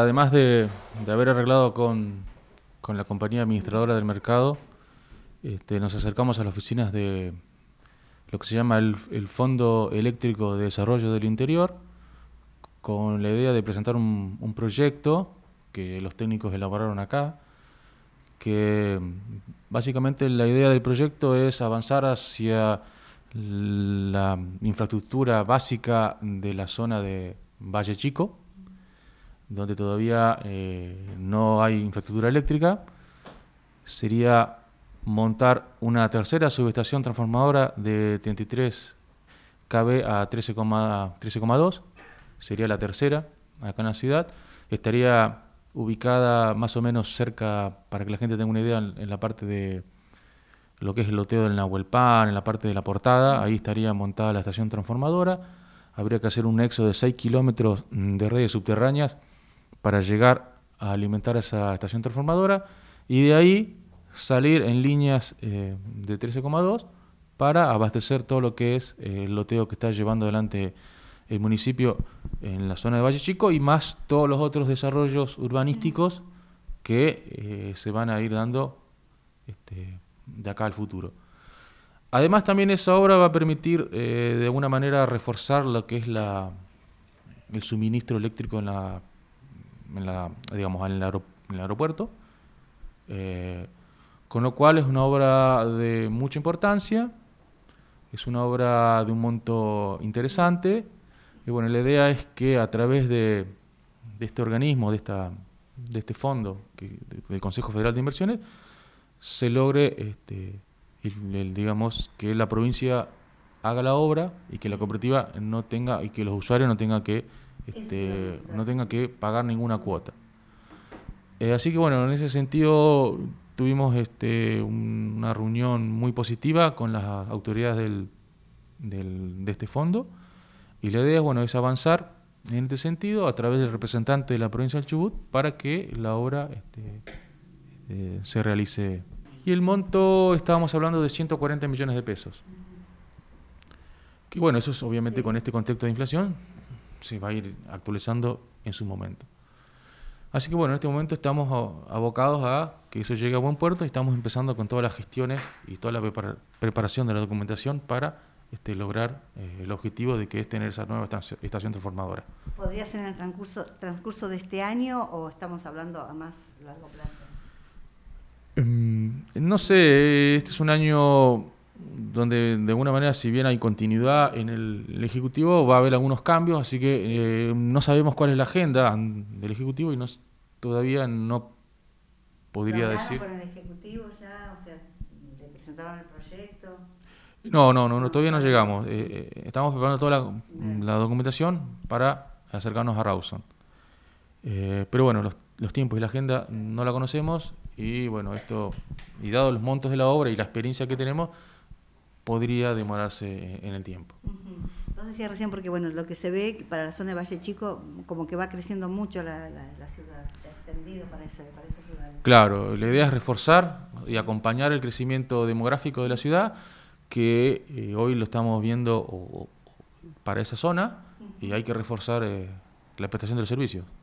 Además de, haber arreglado con, la compañía administradora del mercado, este, nos acercamos a las oficinas de lo que se llama el, Fondo Eléctrico de Desarrollo del Interior, con la idea de presentar un, un proyecto que los técnicos elaboraron acá, que básicamente la idea del proyecto es avanzar hacia la infraestructura básica de la zona de Valle Chico, donde todavía eh, no hay infraestructura eléctrica, sería montar una tercera subestación transformadora de 33 kV a 13,2, sería la tercera acá en la ciudad, estaría ubicada más o menos cerca, para que la gente tenga una idea, en, la parte de lo que es el loteo del Nahuelpan, en la parte de la portada, ahí estaría montada la estación transformadora, habría que hacer un nexo de 6 kilómetros de redes subterráneas, para llegar a alimentar esa estación transformadora y de ahí salir en líneas eh, de 13,2 para abastecer todo lo que es eh, el loteo que está llevando adelante el municipio en la zona de Valle Chico y más todos los otros desarrollos urbanísticos que eh, se van a ir dando este, de acá al futuro. Además también esa obra va a permitir de alguna manera reforzar lo que es la, el suministro eléctrico en la en, digamos, en, el, aeropuerto. Eh, con lo cual es una obra de mucha importancia, es una obra de un monto interesante. Y bueno, la idea es que a través de, este organismo, de, esta, de este fondo que, del Consejo Federal de Inversiones, se logre, este, digamos, que la provincia haga la obra y que la cooperativa no tenga, y que los usuarios no tengan que este, no tenga que pagar ninguna cuota. Eh, así que bueno, en ese sentido tuvimos este, una reunión muy positiva con las autoridades de este fondo y la idea es, bueno, es avanzar en este sentido a través del representante de la provincia del Chubut para que la obra este, eh, se realice. Y el monto, estábamos hablando de 140 millones de pesos. Que bueno, eso es obviamente con este contexto de inflación, se va a ir actualizando en su momento. Así que bueno, en este momento estamos abocados a que eso llegue a buen puerto y estamos empezando con todas las gestiones y toda la preparación de la documentación para este, lograr eh, el objetivo de que es tener esa nueva estación transformadora. ¿Podría ser en el transcurso, transcurso de este año o estamos hablando a más largo plazo? Em, no sé, este es un año donde de alguna manera, si bien hay continuidad en el, Ejecutivo, va a haber algunos cambios, así que eh, no sabemos cuál es la agenda del Ejecutivo y no, todavía no podría decir... con el Ejecutivo ya? ¿Presentaron el proyecto? No, no, no, todavía no llegamos. Eh, eh, estamos preparando toda la, documentación para acercarnos a Rawson. pero bueno, los, los tiempos y la agenda no la conocemos y bueno, esto, y dado los montos de la obra y la experiencia que tenemos, podría demorarse eh, en el tiempo. Entonces decía recién, porque bueno, lo que se ve para la zona de Valle Chico, como que va creciendo mucho la, ciudad, se ha extendido para, ese, para Claro, la idea es reforzar y acompañar el crecimiento demográfico de la ciudad, que eh, hoy lo estamos viendo para esa zona, y hay que reforzar eh, la prestación del servicio.